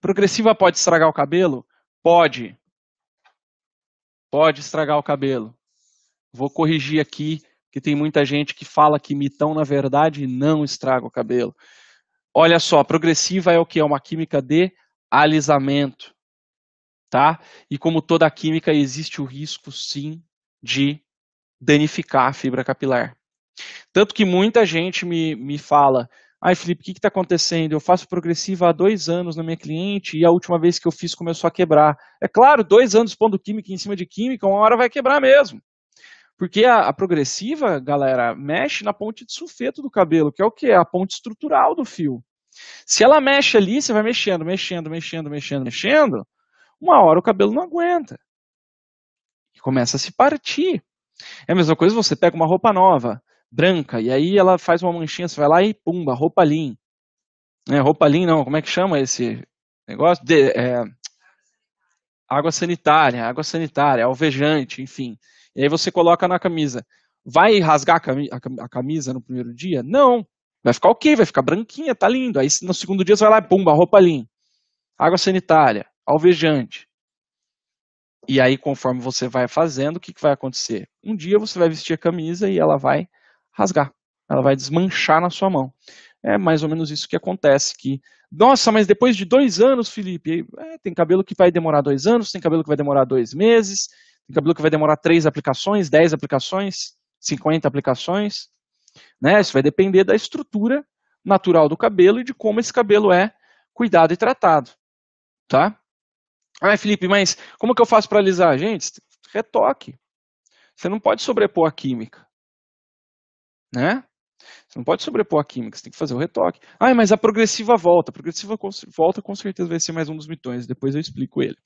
Progressiva pode estragar o cabelo? Pode. Pode estragar o cabelo. Vou corrigir aqui, que tem muita gente que fala que mitão, na verdade, não estraga o cabelo. Olha só, progressiva é o que? É uma química de alisamento. Tá? E como toda química, existe o risco, sim, de danificar a fibra capilar. Tanto que muita gente me, me fala, Ai, Felipe, o que está acontecendo? Eu faço progressiva há dois anos na minha cliente e a última vez que eu fiz começou a quebrar. É claro, dois anos pondo química em cima de química, uma hora vai quebrar mesmo. Porque a, a progressiva, galera, mexe na ponte de sulfeto do cabelo, que é o que? É a ponte estrutural do fio. Se ela mexe ali, você vai mexendo, mexendo, mexendo, mexendo, mexendo, uma hora o cabelo não aguenta. E começa a se partir. É a mesma coisa você pega uma roupa nova branca, e aí ela faz uma manchinha, você vai lá e pumba, roupa lean. É, roupa lean não, como é que chama esse negócio? De, é, água sanitária, água sanitária, alvejante, enfim. E aí você coloca na camisa. Vai rasgar a camisa, no primeiro dia? Não. Vai ficar ok, vai ficar branquinha, tá lindo. Aí no segundo dia você vai lá e pumba, roupa lean. Água sanitária, alvejante. E aí, conforme você vai fazendo, o que, que vai acontecer? Um dia você vai vestir a camisa e ela vai rasgar, ela vai desmanchar na sua mão. É mais ou menos isso que acontece. Que, nossa, mas depois de dois anos, Felipe, é, tem cabelo que vai demorar dois anos, tem cabelo que vai demorar dois meses, tem cabelo que vai demorar três aplicações, dez aplicações, cinquenta aplicações. Né? Isso vai depender da estrutura natural do cabelo e de como esse cabelo é cuidado e tratado. Tá? Ah, Felipe, mas como que eu faço para alisar? Gente, retoque. Você não pode sobrepor a química. Né? Você não pode sobrepor a química, você tem que fazer o retoque. Ah, mas a progressiva volta. A progressiva volta com certeza vai ser mais um dos mitões, depois eu explico ele.